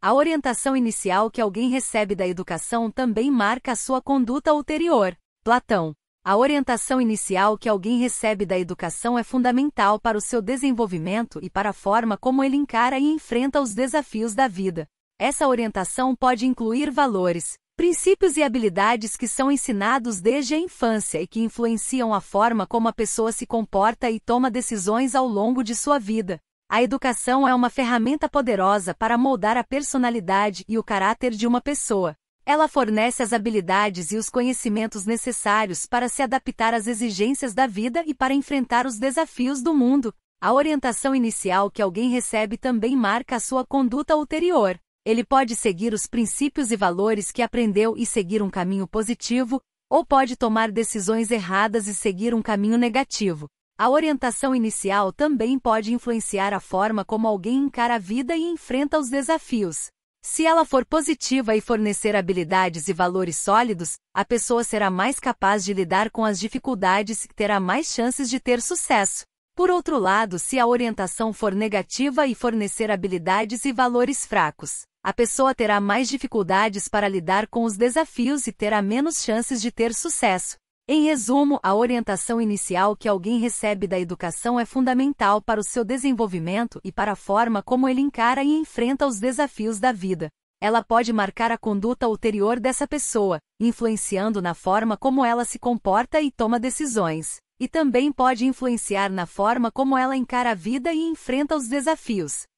A orientação inicial que alguém recebe da educação também marca a sua conduta ulterior. Platão. A orientação inicial que alguém recebe da educação é fundamental para o seu desenvolvimento e para a forma como ele encara e enfrenta os desafios da vida. Essa orientação pode incluir valores, princípios e habilidades que são ensinados desde a infância e que influenciam a forma como a pessoa se comporta e toma decisões ao longo de sua vida. A educação é uma ferramenta poderosa para moldar a personalidade e o caráter de uma pessoa. Ela fornece as habilidades e os conhecimentos necessários para se adaptar às exigências da vida e para enfrentar os desafios do mundo. A orientação inicial que alguém recebe também marca a sua conduta ulterior. Ele pode seguir os princípios e valores que aprendeu e seguir um caminho positivo, ou pode tomar decisões erradas e seguir um caminho negativo. A orientação inicial também pode influenciar a forma como alguém encara a vida e enfrenta os desafios. Se ela for positiva e fornecer habilidades e valores sólidos, a pessoa será mais capaz de lidar com as dificuldades e terá mais chances de ter sucesso. Por outro lado, se a orientação for negativa e fornecer habilidades e valores fracos, a pessoa terá mais dificuldades para lidar com os desafios e terá menos chances de ter sucesso. Em resumo, a orientação inicial que alguém recebe da educação é fundamental para o seu desenvolvimento e para a forma como ele encara e enfrenta os desafios da vida. Ela pode marcar a conduta ulterior dessa pessoa, influenciando na forma como ela se comporta e toma decisões, e também pode influenciar na forma como ela encara a vida e enfrenta os desafios.